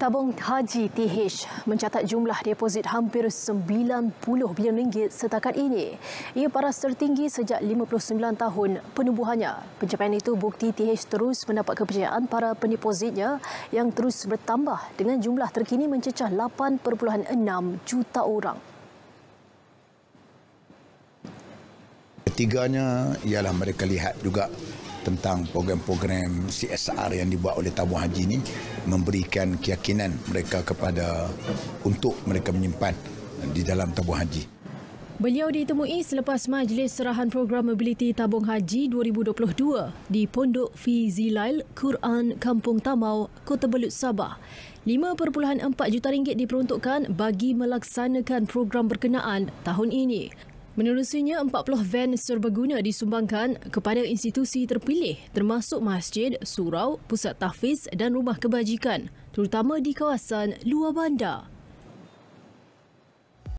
Tabung Haji TH mencatat jumlah deposit hampir 90 bilion ringgit setakat ini. Ia paras tertinggi sejak 59 tahun penubuhannya. Pencapaian itu bukti TH terus mendapat kepercayaan para pendepositnya yang terus bertambah dengan jumlah terkini mencecah 8.6 juta orang. Ketiganya ialah mereka lihat juga tentang program-program CSR yang dibuat oleh tabung haji ini memberikan keyakinan mereka kepada untuk mereka menyimpan di dalam tabung haji. Beliau ditemui selepas Majlis Serahan Program Mobiliti Tabung Haji 2022 di Pondok Fizilail, Quran, Kampung Tamau, Kota Belut, Sabah. 5.4 juta ringgit diperuntukkan bagi melaksanakan program berkenaan tahun ini. Menerusinya, 40 van serbaguna disumbangkan kepada institusi terpilih termasuk masjid, surau, pusat tahfiz dan rumah kebajikan terutama di kawasan luar bandar.